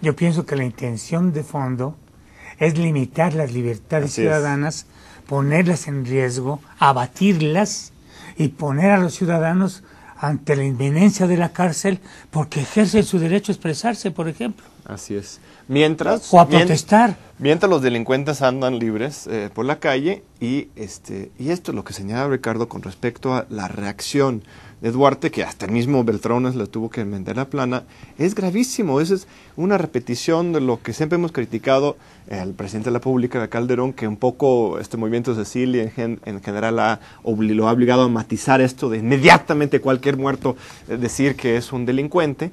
Yo pienso que la intención de fondo es limitar las libertades ciudadanas, ponerlas en riesgo, abatirlas y poner a los ciudadanos ante la inminencia de la cárcel porque ejercen su derecho a expresarse, por ejemplo. Así es. Mientras, protestar. Mientras, los delincuentes andan libres eh, por la calle y, este, y esto es lo que señala Ricardo con respecto a la reacción de Duarte, que hasta el mismo Beltrones le tuvo que vender la plana, es gravísimo. Esa es una repetición de lo que siempre hemos criticado eh, al presidente de la de Calderón, que un poco este movimiento Cecilia en, en, general ha, lo ha obligado a matizar esto de inmediatamente cualquier muerto eh, decir que es un delincuente.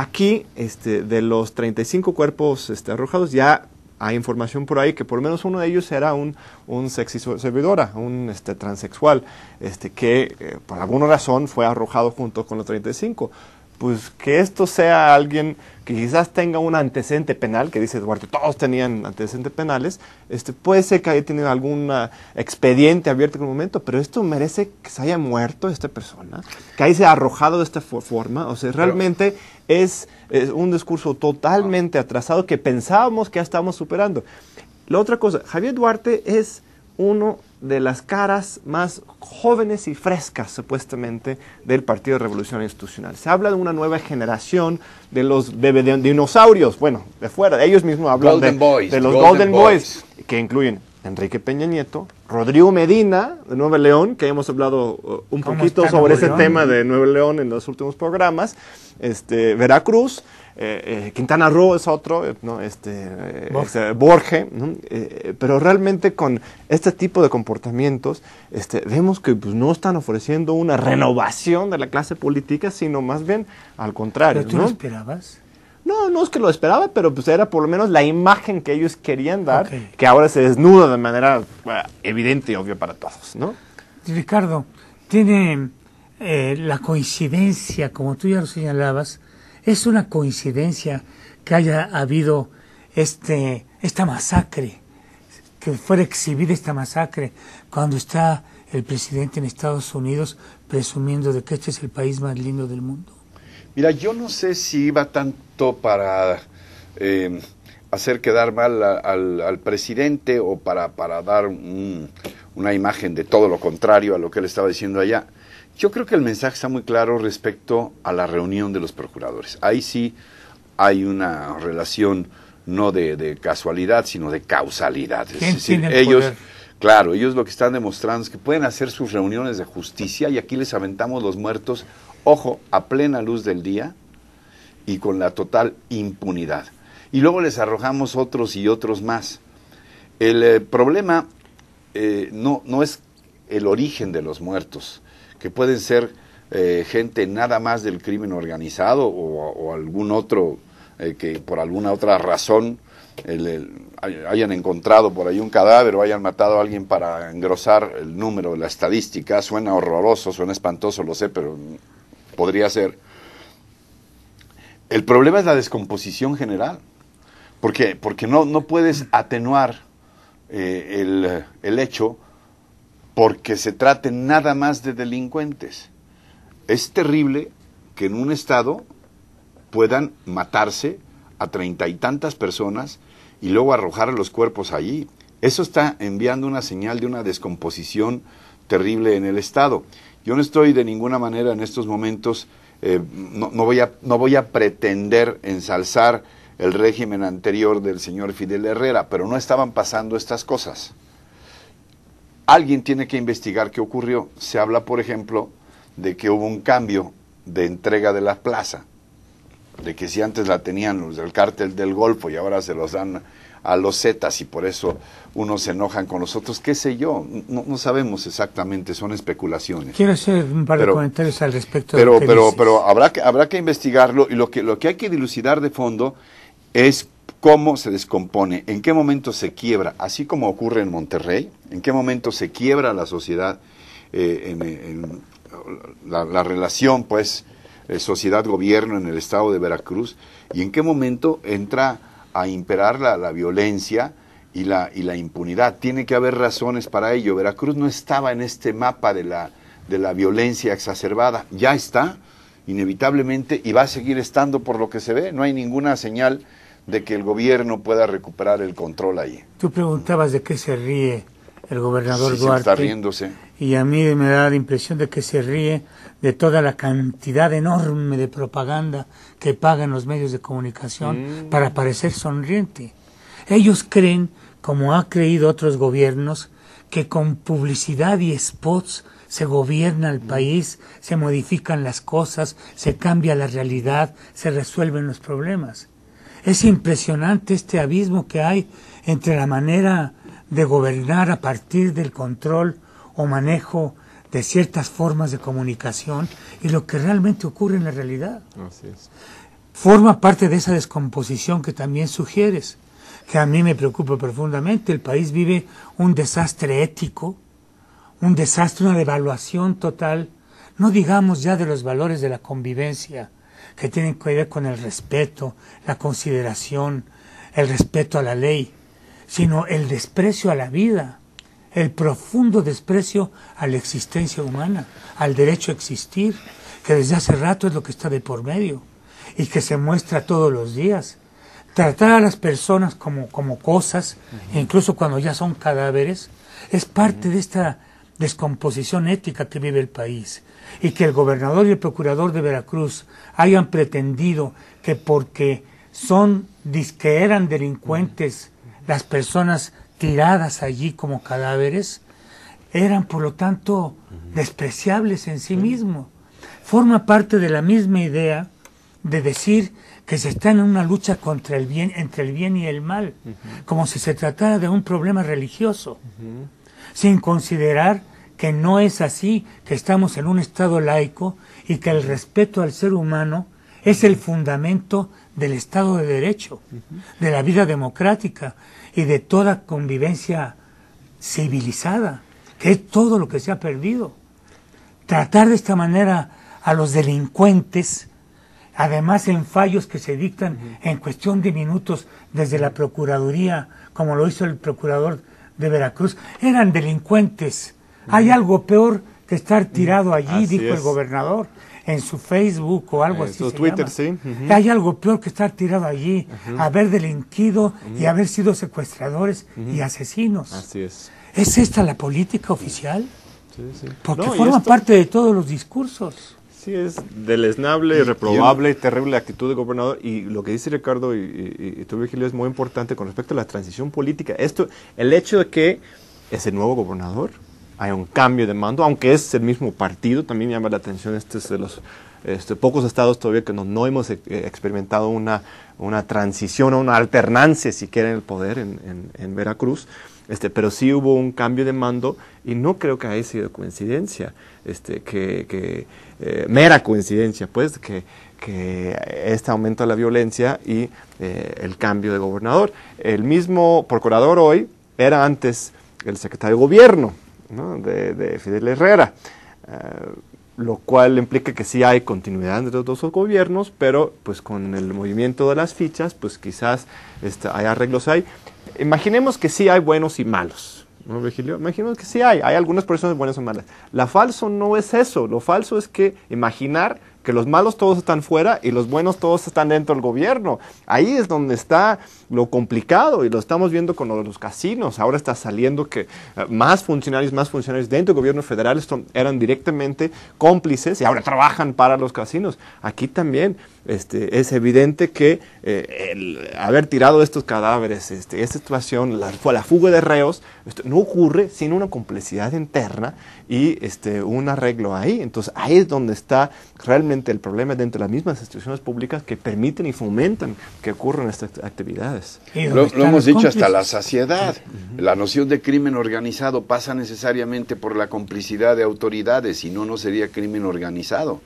Aquí, este, de los 35 cuerpos este, arrojados, ya hay información por ahí que por lo menos uno de ellos era un, un sexy servidora, un este, transexual, este, que eh, por alguna razón fue arrojado junto con los 35. Pues que esto sea alguien que quizás tenga un antecedente penal, que dice Duarte, todos tenían antecedentes penales, este, puede ser que haya tenido algún ah, expediente abierto en un momento, pero esto merece que se haya muerto esta persona, que haya sido arrojado de esta forma, o sea, realmente es, un discurso totalmente atrasado que pensábamos que ya estamos superando. La otra cosa, Javier Duarte es uno de las caras más jóvenes y frescas, supuestamente, del Partido de Revolución Institucional. Se habla de una nueva generación de los de, dinosaurios, bueno, de fuera, ellos mismos hablan de, los Golden, Boys, que incluyen Enrique Peña Nieto, Rodrigo Medina de Nuevo León, que hemos hablado uh, un poquito sobre ese tema de Nuevo León en los últimos programas, este, Veracruz, eh, eh, Quintana Roo es otro, eh, no, este, Borges, Borge, este, pero realmente con este tipo de comportamientos este, vemos que pues, no están ofreciendo una renovación de la clase política, sino más bien al contrario. tú ¿no? lo esperabas? No, no es que lo esperaba, pero pues era por lo menos la imagen que ellos querían dar, que ahora se desnuda de manera evidente y obvia para todos, ¿no? Ricardo, tiene eh, la coincidencia, como tú ya lo señalabas, es una coincidencia que haya habido este, esta masacre, que fuera exhibida esta masacre, cuando está el presidente en Estados Unidos presumiendo de que este es el país más lindo del mundo. Mira, yo no sé si iba tan para em, hacer quedar mal al, presidente o para, dar una imagen de todo lo contrario a lo que él estaba diciendo allá. Yo creo que el mensaje está muy claro respecto a la reunión de los procuradores. Ahí sí hay una relación no de, casualidad, sino de causalidad. ellos, claro, ellos lo que están demostrando es que pueden hacer sus reuniones de justicia y aquí les aventamos los muertos, ojo, a plena luz del día, y con la total impunidad. Y luego les arrojamos otros y otros más. El eh, problema eh, no, no es el origen de los muertos, que pueden ser eh, gente nada más del crimen organizado o, algún otro que por alguna otra razón hayan encontrado por ahí un cadáver o hayan matado a alguien para engrosar el número, la estadística. Suena horroroso, suena espantoso, lo sé, pero podría ser. El problema es la descomposición general, porque, porque no, no puedes atenuar eh, el, el hecho porque se trate nada más de delincuentes. Es terrible que en un estado puedan matarse a treinta y tantas personas y luego arrojar los cuerpos allí. Eso está enviando una señal de una descomposición terrible en el Estado. Yo no estoy de ninguna manera en estos momentos eh, no, no, voy a, no voy a pretender ensalzar el régimen anterior del señor Fidel Herrera, pero no estaban pasando estas cosas. Alguien tiene que investigar qué ocurrió. Se habla, por ejemplo, de que hubo un cambio de entrega de la plaza, de que si antes la tenían los del cártel del Golfo y ahora se los dan a los zetas y por eso unos se enojan con los otros, qué sé yo, no, sabemos exactamente, son especulaciones. Quiero hacer un par de comentarios al respecto. Pero, de pero, pero habrá que, habrá que investigarlo y lo que, lo que hay que dilucidar de fondo es cómo se descompone, en qué momento se quiebra, así como ocurre en Monterrey, en qué momento se quiebra la sociedad, eh, la, relación, pues, eh, sociedad-gobierno en el estado de Veracruz, y en qué momento entra a imperar la, la violencia y la, y la impunidad. Tiene que haber razones para ello. Veracruz no estaba en este mapa de la, de la violencia exacerbada. Ya está, inevitablemente, y va a seguir estando por lo que se ve. No hay ninguna señal de que el gobierno pueda recuperar el control ahí. Tú preguntabas de qué se ríe el gobernador está riéndose y a mí me da la impresión de que se ríe de toda la cantidad enorme de propaganda que pagan los medios de comunicación mm. para parecer sonriente. Ellos creen, como ha creído otros gobiernos, que con publicidad y spots se gobierna el mm. país, se modifican las cosas, se cambia la realidad, se resuelven los problemas. Es impresionante este abismo que hay entre la manera de gobernar a partir del control o manejo de ciertas formas de comunicación y lo que realmente ocurre en la realidad. Así es. Forma parte de esa descomposición que también sugieres, que a mí me preocupa profundamente. El país vive un desastre ético, un desastre, una devaluación total, no digamos ya de los valores de la convivencia, que tienen que ver con el respeto, la consideración, el respeto a la ley, sino el desprecio a la vida el profundo desprecio a la existencia humana, al derecho a existir, que desde hace rato es lo que está de por medio y que se muestra todos los días. Tratar a las personas como, como cosas, incluso cuando ya son cadáveres, es parte de esta descomposición ética que vive el país y que el gobernador y el procurador de Veracruz hayan pretendido que porque son que eran delincuentes las personas tiradas allí como cadáveres, eran por lo tanto despreciables en sí mismos. Forma parte de la misma idea de decir que se está en una lucha contra el bien, entre el bien y el mal, como si se tratara de un problema religioso, sin considerar que no es así, que estamos en un estado laico y que el respeto al ser humano es el fundamento del Estado de Derecho, de la vida democrática y de toda convivencia civilizada, que es todo lo que se ha perdido. Tratar de esta manera a los delincuentes, además en fallos que se dictan en cuestión de minutos desde la Procuraduría, como lo hizo el Procurador de Veracruz, eran delincuentes. Hay algo peor que estar tirado allí, dijo el gobernador en su Facebook o algo así. Su Twitter, sí. Hay algo peor que estar tirado allí, haber delinquido y haber sido secuestradores y asesinos. Así es. ¿Es esta la política oficial? Sí, sí. Porque forma parte de todos los discursos. Sí, es deleznable, reprobable, y terrible actitud del gobernador. Y lo que dice Ricardo y, y, y Virgilio, es muy importante con respecto a la transición política. Esto, el hecho de que ese nuevo gobernador hay un cambio de mando, aunque es el mismo partido, también me llama la atención este es de los este, pocos estados todavía que no, no hemos eh, experimentado una, una transición o una alternancia siquiera en el poder en, Veracruz, este, pero sí hubo un cambio de mando y no creo que haya sido coincidencia, este, que, que eh, mera coincidencia, pues, que, este aumento de la violencia y eh, el cambio de gobernador. El mismo procurador hoy era antes el secretario de gobierno ¿no? de, Fidel Herrera, eh, lo cual implica que sí hay continuidad entre los dos gobiernos, pero pues con el movimiento de las fichas, pues quizás este, hay arreglos ahí. Imaginemos que sí hay buenos y malos. ¿no, Virgilio? Imaginemos que sí hay, hay algunas personas buenas o malas. La falso no es eso, lo falso es que imaginar que los malos todos están fuera y los buenos todos están dentro del gobierno. Ahí es donde está lo complicado y lo estamos viendo con los casinos. Ahora está saliendo que eh, más funcionarios, más funcionarios dentro del gobierno federal eran directamente cómplices y ahora trabajan para los casinos. Aquí también este, es evidente que eh, el haber tirado estos cadáveres, este, esta situación, la, fuga de reos, no ocurre sin una complicidad interna y este, un arreglo ahí. Entonces ahí es donde está realmente el problema dentro de las mismas instituciones públicas que permiten y fomentan que ocurran estas actividades. Lo, hemos dicho hasta la saciedad. La noción de crimen organizado pasa necesariamente por la complicidad de autoridades, si no, no sería crimen organizado.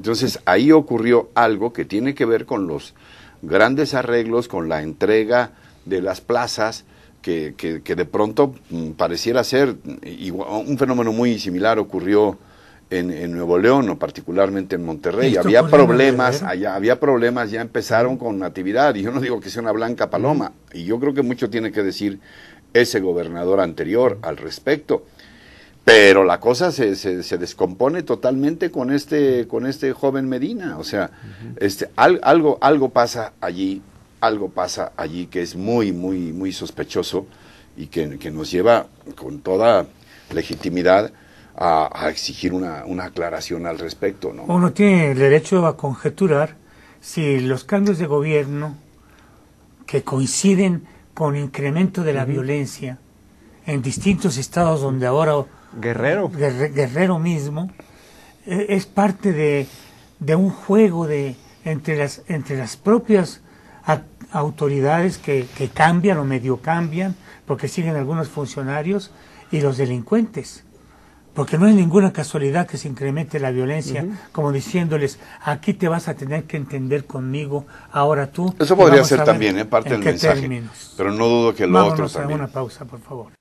Entonces ahí ocurrió algo que tiene que ver con los grandes arreglos, con la entrega de las plazas, que, que, de pronto mm, pareciera ser igual, un fenómeno muy similar ocurrió en, Nuevo León o particularmente en Monterrey. Había problemas, allá, había problemas, ya empezaron con natividad. Y yo no digo que sea una blanca paloma. Y yo creo que mucho tiene que decir ese gobernador anterior al respecto. Pero la cosa se, se, descompone totalmente con este, con este joven Medina. O sea, este, algo, algo pasa allí, algo pasa allí que es muy, muy, muy sospechoso y que, nos lleva con toda legitimidad a, exigir una, aclaración al respecto. ¿no? Uno tiene el derecho a conjeturar si los cambios de gobierno que coinciden con incremento de la violencia en distintos estados donde ahora Guerrero. guerrero mismo, e, es parte de, un juego de, entre, las, entre las propias autoridades que, cambian o medio cambian, porque siguen algunos funcionarios, y los delincuentes. Porque no es ninguna casualidad que se incremente la violencia, como diciéndoles, aquí te vas a tener que entender conmigo, ahora tú. Eso podría ser también, ¿eh? parte en parte del mensaje. Pero no dudo que lo otro también. A una pausa, por favor.